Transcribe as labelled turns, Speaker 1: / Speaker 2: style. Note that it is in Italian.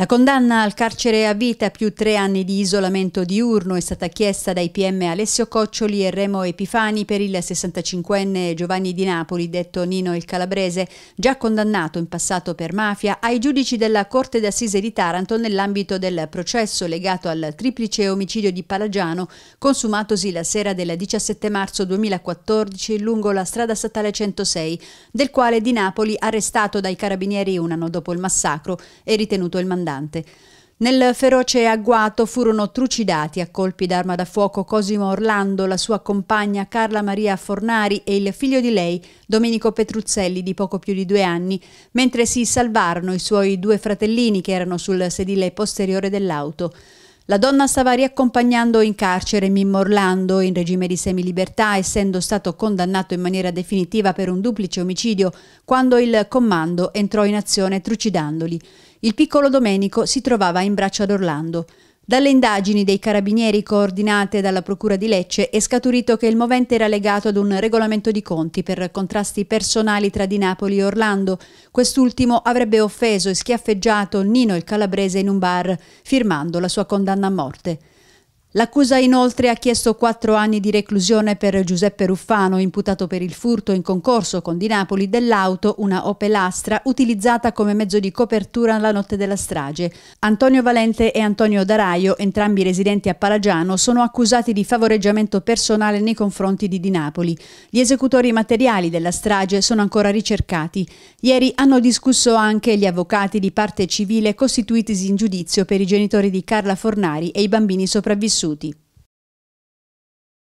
Speaker 1: La condanna al carcere a vita più tre anni di isolamento diurno è stata chiesta dai PM Alessio Coccioli e Remo Epifani per il 65enne Giovanni di Napoli, detto Nino il Calabrese, già condannato in passato per mafia, ai giudici della Corte d'Assise di Taranto nell'ambito del processo legato al triplice omicidio di Palagiano consumatosi la sera del 17 marzo 2014 lungo la strada statale 106, del quale di Napoli arrestato dai carabinieri un anno dopo il massacro è ritenuto il mandato comandante. Nel feroce agguato furono trucidati a colpi d'arma da fuoco Cosimo Orlando, la sua compagna Carla Maria Fornari e il figlio di lei, Domenico Petruzzelli, di poco più di due anni, mentre si salvarono i suoi due fratellini che erano sul sedile posteriore dell'auto. La donna stava riaccompagnando in carcere Mimmo Orlando in regime di semilibertà, essendo stato condannato in maniera definitiva per un duplice omicidio quando il comando entrò in azione trucidandoli. Il piccolo Domenico si trovava in braccio ad Orlando. Dalle indagini dei carabinieri coordinate dalla Procura di Lecce è scaturito che il movente era legato ad un regolamento di conti per contrasti personali tra Di Napoli e Orlando. Quest'ultimo avrebbe offeso e schiaffeggiato Nino il Calabrese in un bar, firmando la sua condanna a morte. L'accusa inoltre ha chiesto quattro anni di reclusione per Giuseppe Ruffano, imputato per il furto in concorso con Di Napoli dell'auto, una Opel Astra, utilizzata come mezzo di copertura la notte della strage. Antonio Valente e Antonio Daraio, entrambi residenti a Palagiano, sono accusati di favoreggiamento personale nei confronti di Di Napoli. Gli esecutori materiali della strage sono ancora ricercati. Ieri hanno discusso anche gli avvocati di parte civile costituitisi in giudizio per i genitori di Carla Fornari e i bambini sopravvissuti s t